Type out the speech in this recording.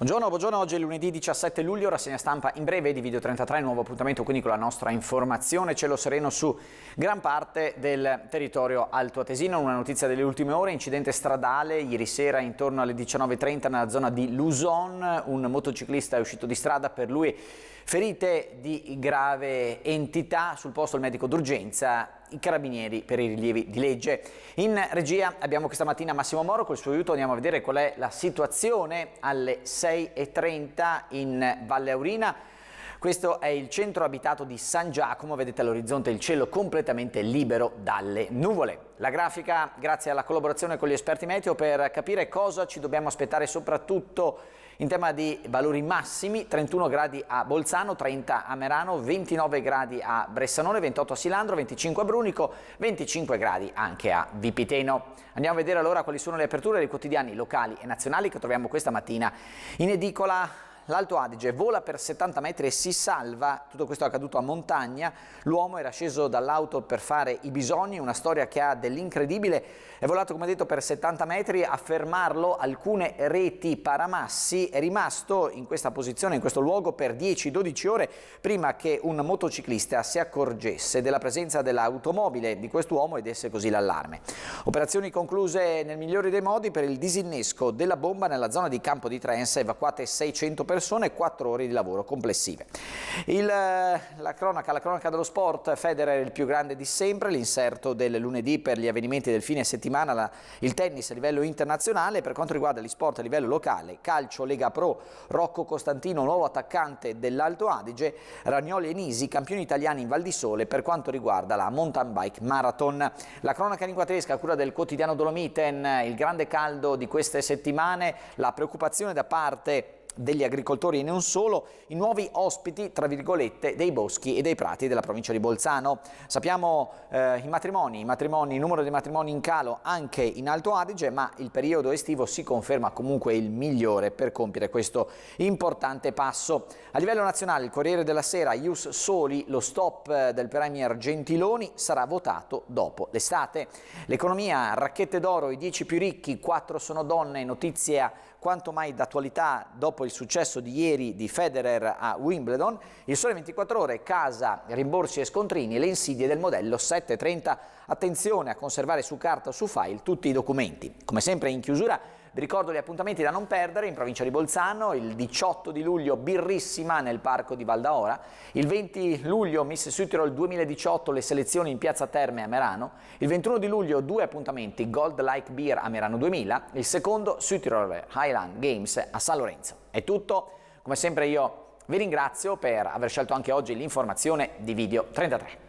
Buongiorno, buongiorno, oggi è lunedì 17 luglio, rassegna stampa in breve di Video 33, nuovo appuntamento quindi con la nostra informazione, cielo sereno su gran parte del territorio altoatesino, una notizia delle ultime ore, incidente stradale ieri sera intorno alle 19.30 nella zona di Luzon, un motociclista è uscito di strada, per lui ferite di grave entità, sul posto il medico d'urgenza i carabinieri per i rilievi di legge. In regia abbiamo questa mattina Massimo Moro, col suo aiuto andiamo a vedere qual è la situazione alle 6.30 in Valle Aurina. Questo è il centro abitato di San Giacomo, vedete all'orizzonte il cielo completamente libero dalle nuvole. La grafica, grazie alla collaborazione con gli esperti meteo, per capire cosa ci dobbiamo aspettare soprattutto in tema di valori massimi, 31 gradi a Bolzano, 30 a Merano, 29 gradi a Bressanone, 28 a Silandro, 25 a Brunico, 25 gradi anche a Vipiteno. Andiamo a vedere allora quali sono le aperture dei quotidiani locali e nazionali che troviamo questa mattina in edicola l'Alto Adige vola per 70 metri e si salva, tutto questo è accaduto a montagna, l'uomo era sceso dall'auto per fare i bisogni, una storia che ha dell'incredibile, è volato come detto per 70 metri, a fermarlo alcune reti paramassi, è rimasto in questa posizione, in questo luogo per 10-12 ore prima che un motociclista si accorgesse della presenza dell'automobile di quest'uomo e desse così l'allarme. Operazioni concluse nel migliore dei modi per il disinnesco della bomba nella zona di Campo di Trenza, evacuate 600 persone persone e 4 ore di lavoro complessive. Il, eh, la, cronaca, la cronaca dello sport, Federer il più grande di sempre, l'inserto del lunedì per gli avvenimenti del fine settimana, la, il tennis a livello internazionale, per quanto riguarda gli sport a livello locale, calcio, Lega Pro, Rocco Costantino, nuovo attaccante dell'Alto Adige, Ragnoli e Nisi, campioni italiani in Val di Sole per quanto riguarda la mountain bike marathon. La cronaca lingua tedesca a cura del quotidiano Dolomiten, il grande caldo di queste settimane, la preoccupazione da parte degli agricoltori e non solo, i nuovi ospiti, tra virgolette, dei boschi e dei prati della provincia di Bolzano. Sappiamo eh, i, matrimoni, i matrimoni, il numero di matrimoni in calo anche in Alto Adige, ma il periodo estivo si conferma comunque il migliore per compiere questo importante passo. A livello nazionale, il Corriere della Sera, Ius Soli, lo stop eh, del Premier Gentiloni sarà votato dopo l'estate. L'economia, racchette d'oro, i 10 più ricchi, 4 sono donne, notizia quanto mai d'attualità dopo il il successo di ieri di Federer a Wimbledon, il sole 24 ore casa rimborsi e scontrini le insidie del modello 730. Attenzione a conservare su carta o su file tutti i documenti. Come sempre in chiusura vi ricordo gli appuntamenti da non perdere in provincia di Bolzano, il 18 di luglio Birrissima nel parco di Valdaora, il 20 luglio Miss Sütirol 2018 le selezioni in piazza Terme a Merano, il 21 di luglio due appuntamenti Gold Like Beer a Merano 2000, il secondo Sütirol Highland Games a San Lorenzo. È tutto, come sempre io vi ringrazio per aver scelto anche oggi l'informazione di Video 33.